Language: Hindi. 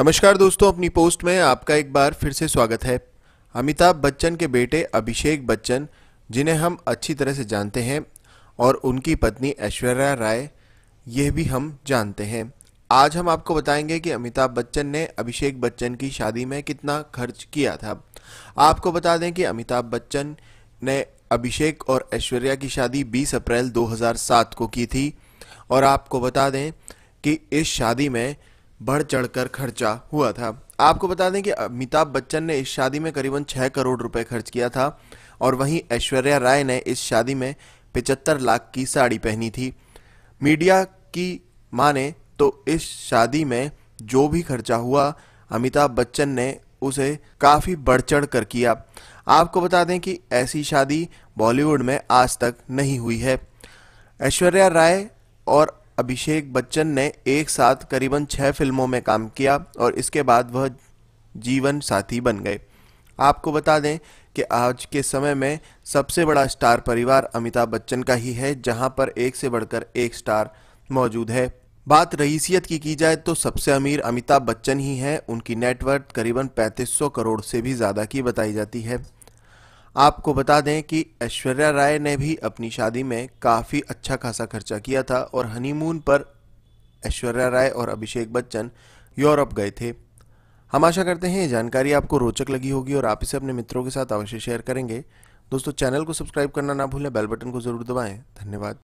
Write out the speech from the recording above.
नमस्कार दोस्तों अपनी पोस्ट में आपका एक बार फिर से स्वागत है अमिताभ बच्चन के बेटे अभिषेक बच्चन जिन्हें हम अच्छी तरह से जानते हैं और उनकी पत्नी ऐश्वर्या राय यह भी हम जानते हैं आज हम आपको बताएंगे कि अमिताभ बच्चन ने अभिषेक बच्चन की शादी में कितना खर्च किया था आपको बता दें कि अमिताभ बच्चन ने अभिषेक और ऐश्वर्या की शादी 20 अप्रैल 2007 को की थी और आपको बता दें कि इस शादी में बढ़ चढ़कर खर्चा हुआ था आपको बता दें कि अमिताभ बच्चन ने इस शादी में करीबन छः करोड़ रुपए खर्च किया था और वहीं ऐश्वर्या राय ने इस शादी में पिचहत्तर लाख की साड़ी पहनी थी मीडिया की माने तो इस शादी में जो भी खर्चा हुआ अमिताभ बच्चन ने उसे काफ़ी बढ़ चढ़ कर किया आपको बता दें कि ऐसी शादी बॉलीवुड में आज तक नहीं हुई है ऐश्वर्या राय और अभिषेक बच्चन ने एक साथ करीबन छः फिल्मों में काम किया और इसके बाद वह जीवन साथी बन गए आपको बता दें कि आज के समय में सबसे बड़ा स्टार परिवार अमिताभ बच्चन का ही है जहां पर एक से बढ़कर एक स्टार मौजूद है बात रईसियत की की जाए तो सबसे अमीर अमिताभ बच्चन ही हैं उनकी नेटवर्थ करीबन 3500 करोड़ से भी ज़्यादा की बताई जाती है आपको बता दें कि ऐश्वर्या राय ने भी अपनी शादी में काफ़ी अच्छा खासा खर्चा किया था और हनीमून पर ऐश्वर्या राय और अभिषेक बच्चन यूरोप गए थे हम आशा करते हैं ये जानकारी आपको रोचक लगी होगी और आप इसे अपने मित्रों के साथ अवश्य शेयर करेंगे दोस्तों चैनल को सब्सक्राइब करना ना भूलें बेल बटन को ज़रूर दबाएं धन्यवाद